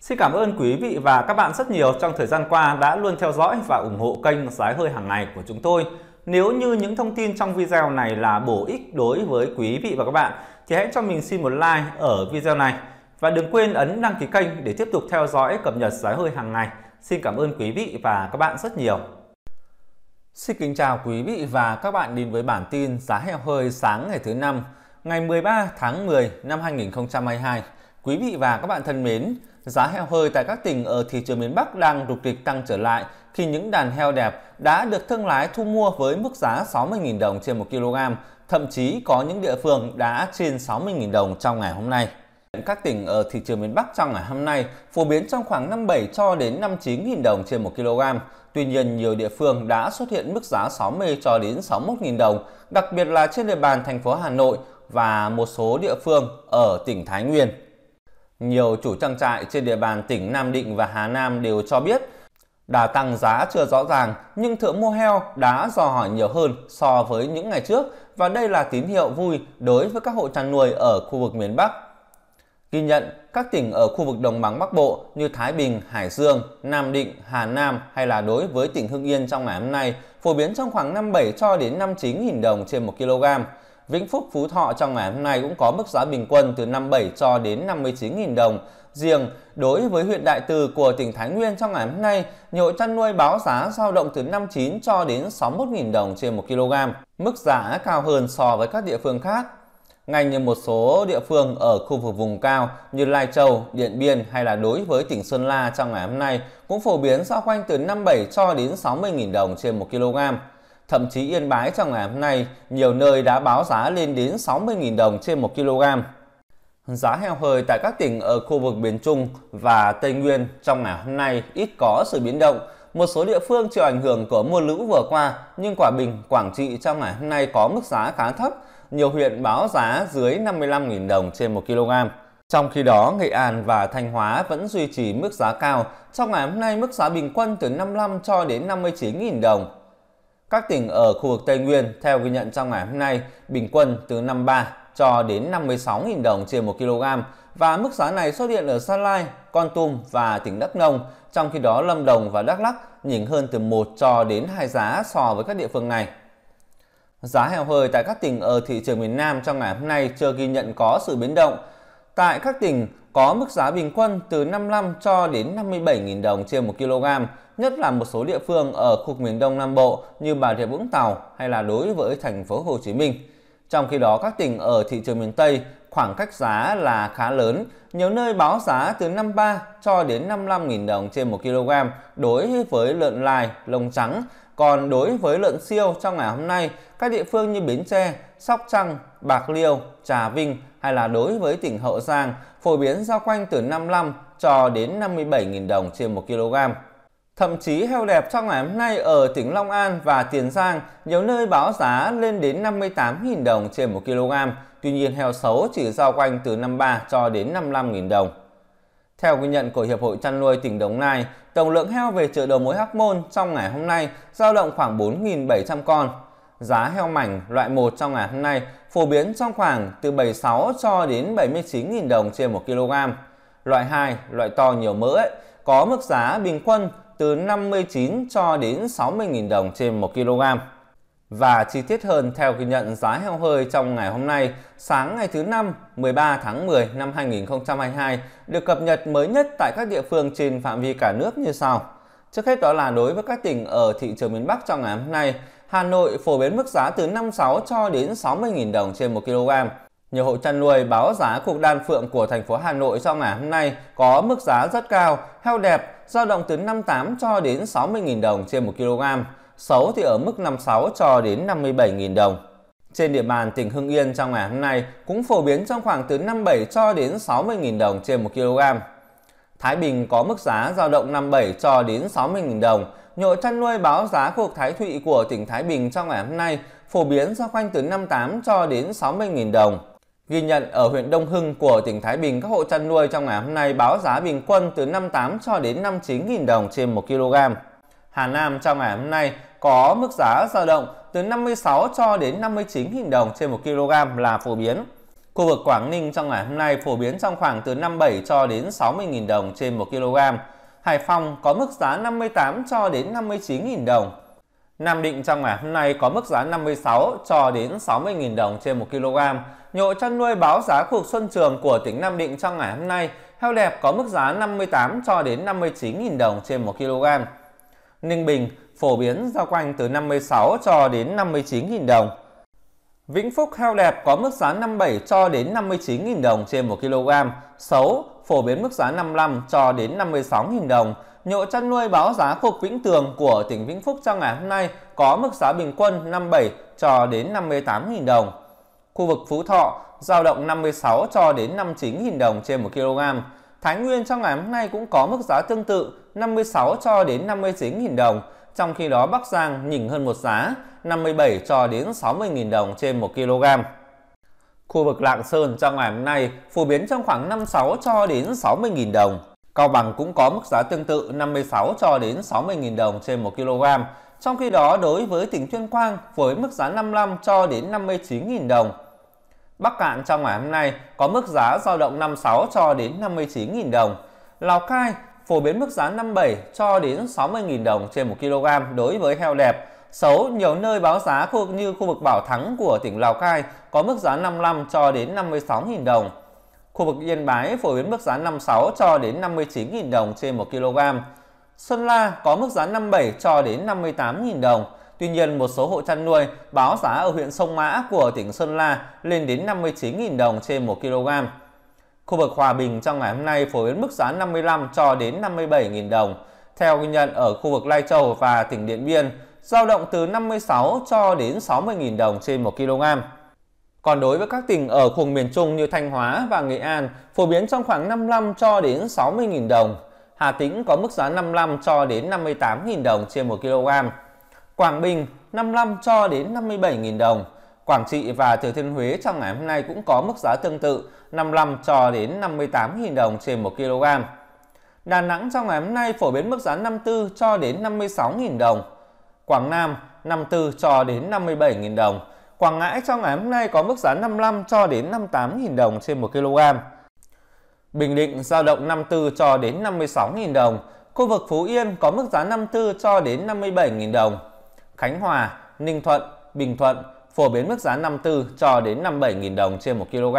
Xin cảm ơn quý vị và các bạn rất nhiều trong thời gian qua đã luôn theo dõi và ủng hộ kênh Giá hơi hàng ngày của chúng tôi. Nếu như những thông tin trong video này là bổ ích đối với quý vị và các bạn thì hãy cho mình xin một like ở video này và đừng quên ấn đăng ký kênh để tiếp tục theo dõi cập nhật giá hơi hàng ngày. Xin cảm ơn quý vị và các bạn rất nhiều. Xin kính chào quý vị và các bạn đến với bản tin giá heo hơi sáng ngày thứ năm, ngày 13 tháng 10 năm 2022. Quý vị và các bạn thân mến, Giá heo hơi tại các tỉnh ở thị trường miền Bắc đang rục rịch tăng trở lại khi những đàn heo đẹp đã được thương lái thu mua với mức giá 60.000 đồng trên 1 kg, thậm chí có những địa phương đã trên 60.000 đồng trong ngày hôm nay. Các tỉnh ở thị trường miền Bắc trong ngày hôm nay phổ biến trong khoảng 57 cho đến 59.000 đồng trên 1 kg. Tuy nhiên, nhiều địa phương đã xuất hiện mức giá 60 cho đến 61.000 đồng, đặc biệt là trên địa bàn thành phố Hà Nội và một số địa phương ở tỉnh Thái Nguyên. Nhiều chủ trang trại trên địa bàn tỉnh Nam Định và Hà Nam đều cho biết đà tăng giá chưa rõ ràng nhưng thượng mua heo đã dò hỏi nhiều hơn so với những ngày trước và đây là tín hiệu vui đối với các hộ chăn nuôi ở khu vực miền Bắc. Ghi nhận, các tỉnh ở khu vực đồng bằng Bắc Bộ như Thái Bình, Hải Dương, Nam Định, Hà Nam hay là đối với tỉnh Hưng Yên trong ngày hôm nay phổ biến trong khoảng 57 cho đến 59.000 đồng trên 1 kg. Vĩnh Phúc Phú Thọ trong ngày hôm nay cũng có mức giá bình quân từ 57 cho đến 59.000 đồng. Riêng đối với huyện Đại Từ của tỉnh Thái Nguyên trong ngày hôm nay, nhiều chăn nuôi báo giá dao động từ 59 cho đến 61.000 đồng trên 1 kg, mức giá cao hơn so với các địa phương khác. Ngành như một số địa phương ở khu vực vùng cao như Lai Châu, Điện Biên hay là đối với tỉnh Sơn La trong ngày hôm nay cũng phổ biến dao quanh từ 57 cho đến 60.000 đồng trên 1 kg. Thậm chí Yên Bái trong ngày hôm nay, nhiều nơi đã báo giá lên đến 60.000 đồng trên 1 kg. Giá heo hơi tại các tỉnh ở khu vực miền Trung và Tây Nguyên trong ngày hôm nay ít có sự biến động. Một số địa phương chịu ảnh hưởng của mưa lũ vừa qua, nhưng Quảng Bình, Quảng Trị trong ngày hôm nay có mức giá khá thấp. Nhiều huyện báo giá dưới 55.000 đồng trên 1 kg. Trong khi đó, Nghệ An và Thanh Hóa vẫn duy trì mức giá cao. Trong ngày hôm nay, mức giá bình quân từ 55 cho đến 59.000 đồng các tỉnh ở khu vực Tây Nguyên theo ghi nhận trong ngày hôm nay bình quân từ 53 cho đến 56.000 đồng trên 1 kg và mức giá này xuất hiện ở Sa Lai, Con Tum và tỉnh Đắk Nông, trong khi đó Lâm Đồng và Đắk Lắk nhỉnh hơn từ 1 cho đến 2 giá so với các địa phương này. Giá heo hơi tại các tỉnh ở thị trường miền Nam trong ngày hôm nay chưa ghi nhận có sự biến động. Tại các tỉnh có mức giá bình quân từ 55 cho đến 57.000 đồng trên 1 kg, nhất là một số địa phương ở khu vực miền Đông Nam Bộ như Bà Rịa Vũng Tàu hay là đối với thành phố Hồ Chí Minh. Trong khi đó các tỉnh ở thị trường miền Tây khoảng cách giá là khá lớn, nhiều nơi báo giá từ 53 cho đến 55.000 đồng trên 1 kg đối với lợn lai, lông trắng. Còn đối với lợn siêu trong ngày hôm nay, các địa phương như Bến Tre, Sóc Trăng, Bạc Liêu, Trà Vinh hay là đối với tỉnh Hậu Giang phổ biến giao quanh từ 55 cho đến 57.000 đồng trên 1 kg. Thậm chí heo đẹp trong ngày hôm nay ở tỉnh Long An và Tiền Giang nhiều nơi báo giá lên đến 58.000 đồng trên 1 kg, tuy nhiên heo xấu chỉ giao quanh từ 53 cho đến 55.000 đồng. Theo ghi nhận của Hiệp hội chăn nuôi tỉnh Đồng Nai, tổng lượng heo về chợ đầu mối Hóc Môn trong ngày hôm nay giao động khoảng 4.700 con, giá heo mảnh loại 1 trong ngày hôm nay phổ biến trong khoảng từ 76 cho đến 79.000 đồng trên 1 kg. Loại 2, loại to nhiều mỡ ấy, có mức giá bình quân từ 59 cho đến 60.000 đồng trên 1 kg. Và chi tiết hơn theo ghi nhận giá heo hơi trong ngày hôm nay, sáng ngày thứ năm 13 tháng 10 năm 2022 được cập nhật mới nhất tại các địa phương trên phạm vi cả nước như sau. Trước hết đó là đối với các tỉnh ở thị trường miền Bắc trong ngày hôm nay, Hà Nội phổ biến mức giá từ 56 cho đến 60.000 đồng trên 1 kg. Nhiều hộ chăn nuôi báo giá cục đan phượng của thành phố Hà Nội trong ngày hôm nay có mức giá rất cao, heo đẹp dao động từ 58 cho đến 60.000 đồng trên 1 kg, xấu thì ở mức 56 cho đến 57.000 đồng. Trên địa bàn tỉnh Hưng Yên trong ngày hôm nay cũng phổ biến trong khoảng từ 57 cho đến 60.000 đồng trên 1 kg. Thái Bình có mức giá dao động 57 cho đến 60.000 đồng, nhộn chăn nuôi báo giá khu vực Thái Thụy của tỉnh Thái Bình trong ngày hôm nay phổ biến xung quanh từ 58 cho đến 60.000 đồng. Ghi nhận ở huyện Đông Hưng của tỉnh Thái Bình, các hộ chăn nuôi trong ngày hôm nay báo giá bình quân từ 58 cho đến 59.000 đồng trên 1 kg. Hà Nam trong ngày hôm nay có mức giá dao động từ 56 cho đến 59.000 đồng trên 1 kg là phổ biến. Khu vực Quảng Ninh trong ngày hôm nay phổ biến trong khoảng từ 57 cho đến 60.000 đồng trên 1 kg. Hải Phòng có mức giá 58 cho đến 59.000 đồng. Nam Định trong ngày hôm nay có mức giá 56 cho đến 60.000 đồng trên 1 kg. Nhộ chăn nuôi báo giá cuộc xuân trường của tỉnh Nam Định trong ngày hôm nay, heo đẹp có mức giá 58 cho đến 59.000 đồng trên 1 kg. Ninh Bình phổ biến giao quanh từ 56 cho đến 59.000 đồng. Vĩnh Phúc heo đẹp có mức giá 57 cho đến 59.000 đồng trên 1 kg, xấu phổ biến mức giá 55 cho đến 56.000 đồng. Nhộ chăn nuôi báo giá cục Vĩnh Tường của tỉnh Vĩnh Phúc trong ngày hôm nay có mức giá bình quân 57 cho đến 58.000 đồng. Khu vực Phú Thọ giao động 56 cho đến 59.000 đồng trên 1 kg. Thái Nguyên trong ngày hôm nay cũng có mức giá tương tự 56 cho đến 59.000 đồng trong khi đó Bắc Giang nhỉnh hơn một giá 57 cho đến 60.000 đồng trên 1 kg. Khu vực Lạng Sơn trong ngày hôm nay phổ biến trong khoảng 56 cho đến 60.000 đồng. Cao Bằng cũng có mức giá tương tự 56 cho đến 60.000 đồng trên 1 kg. Trong khi đó đối với tỉnh Tuyên Quang với mức giá 55 cho đến 59.000 đồng. Bắc Cạn trong ngày hôm nay có mức giá dao động 56 cho đến 59.000 đồng. Lào Cai phổ biến mức giá 57 cho đến 60.000 đồng trên 1 kg đối với heo đẹp. Xấu, nhiều nơi báo giá khu vực như khu vực Bảo Thắng của tỉnh Lào Cai có mức giá 55 cho đến 56.000 đồng. Khu vực Yên Bái phổ biến mức giá 56 cho đến 59.000 đồng trên 1 kg. Sơn La có mức giá 57 cho đến 58.000 đồng. Tuy nhiên, một số hộ chăn nuôi báo giá ở huyện Sông Mã của tỉnh Sơn La lên đến 59.000 đồng trên 1 kg. Khu vực Hòa Bình trong ngày hôm nay phổ biến mức giá 55 cho đến 57.000 đồng. Theo ghi nhận ở khu vực Lai Châu và tỉnh Điện Biên, giao động từ 56 cho đến 60.000 đồng trên 1 kg. Còn đối với các tỉnh ở khu miền Trung như Thanh Hóa và Nghệ An, phổ biến trong khoảng 55 cho đến 60.000 đồng. Hà Tĩnh có mức giá 55 cho đến 58.000 đồng trên 1 kg. Quảng Bình 55 cho đến 57.000 đồng. Quảng Trị và Thừa Thiên Huế trong ngày hôm nay cũng có mức giá tương tự 55 cho đến 58.000 đồng trên 1 kg. Đà Nẵng trong ngày hôm nay phổ biến mức giá 54 cho đến 56.000 đồng. Quảng Nam 54 cho đến 57.000 đồng. Quảng Ngãi trong ngày hôm nay có mức giá 55 cho đến 58.000 đồng trên 1 kg. Bình Định giao động 54 cho đến 56.000 đồng. Khu vực Phú Yên có mức giá 54 cho đến 57.000 đồng. Khánh Hòa, Ninh Thuận, Bình Thuận phổ biến mức giá 54 cho đến 57.000 đồng trên 1 kg.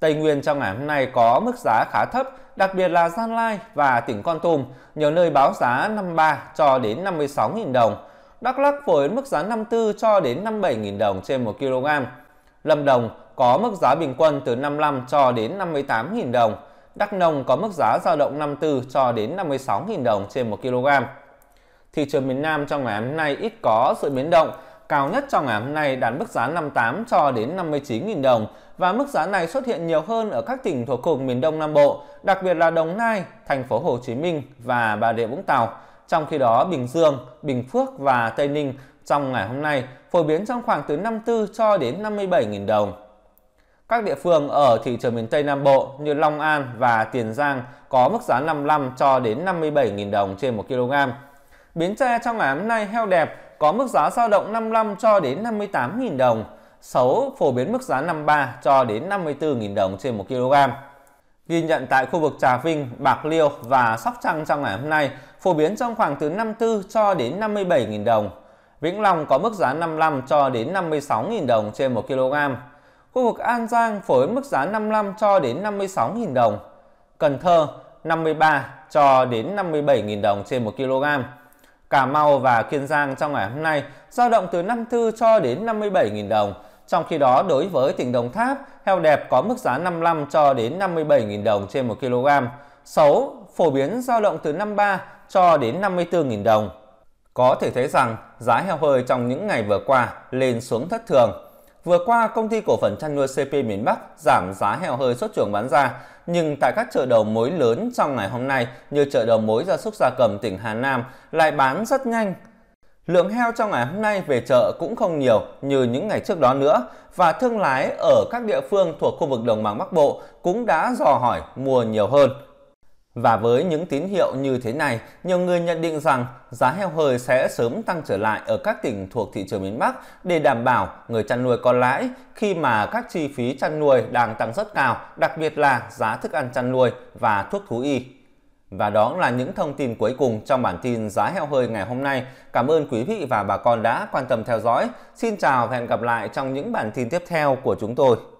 Tây Nguyên trong ngày hôm nay có mức giá khá thấp, đặc biệt là Gia Lai và tỉnh Con Tum, nhiều nơi báo giá 53 cho đến 56.000 đồng. Đắk Lắk phổ biến mức giá 54 cho đến 57.000 đồng trên 1 kg. Lâm Đồng có mức giá bình quân từ 55 cho đến 58.000 đồng. Đắk Nông có mức giá dao động 54 cho đến 56.000 đồng trên 1 kg. Thị trường miền Nam trong ngày hôm nay ít có sự biến động, cao nhất trong ngày hôm nay đạt mức giá 58 cho đến 59.000 đồng và mức giá này xuất hiện nhiều hơn ở các tỉnh thuộc khu miền Đông Nam Bộ, đặc biệt là Đồng Nai, thành phố Hồ Chí Minh và Bà Rịa Vũng Tàu. Trong khi đó, Bình Dương, Bình Phước và Tây Ninh trong ngày hôm nay phổ biến trong khoảng từ 54 cho đến 57.000 đồng. Các địa phương ở thị trường miền Tây Nam Bộ như Long An và Tiền Giang có mức giá 55 cho đến 57.000 đồng trên 1 kg. Biến tre trong ngày hôm nay heo đẹp có mức giá dao động 55 cho đến 58.000 đồng, sấu phổ biến mức giá 53 cho đến 54.000 đồng trên 1 kg. Ghi nhận tại khu vực Trà Vinh, Bạc Liêu và Sóc Trăng trong ngày hôm nay phổ biến trong khoảng từ 54 cho đến 57.000 đồng. Vĩnh Long có mức giá 55 cho đến 56.000 đồng trên 1 kg. Khu vực An Giang phổ biến mức giá 55 cho đến 56.000 đồng. Cần Thơ 53 cho đến 57.000 đồng trên 1 kg. Cà Mau và Kiên Giang trong ngày hôm nay giao động từ 54 cho đến 57.000 đồng. Trong khi đó, đối với tỉnh Đồng Tháp, heo đẹp có mức giá 55 cho đến 57.000 đồng trên 1 kg. Sấu phổ biến giao động từ 53 cho đến 54.000 đồng. Có thể thấy rằng giá heo hơi trong những ngày vừa qua lên xuống thất thường. Vừa qua, công ty cổ phần chăn nuôi CP miền Bắc giảm giá heo hơi xuất chuồng bán ra, nhưng tại các chợ đầu mối lớn trong ngày hôm nay như chợ đầu mối gia súc gia cầm tỉnh Hà Nam lại bán rất nhanh. Lượng heo trong ngày hôm nay về chợ cũng không nhiều như những ngày trước đó nữa và thương lái ở các địa phương thuộc khu vực đồng bằng Bắc Bộ cũng đã dò hỏi mua nhiều hơn. Và với những tín hiệu như thế này, nhiều người nhận định rằng giá heo hơi sẽ sớm tăng trở lại ở các tỉnh thuộc thị trường miền Bắc để đảm bảo người chăn nuôi có lãi khi mà các chi phí chăn nuôi đang tăng rất cao, đặc biệt là giá thức ăn chăn nuôi và thuốc thú y. Và đó là những thông tin cuối cùng trong bản tin giá heo hơi ngày hôm nay. Cảm ơn quý vị và bà con đã quan tâm theo dõi. Xin chào và hẹn gặp lại trong những bản tin tiếp theo của chúng tôi.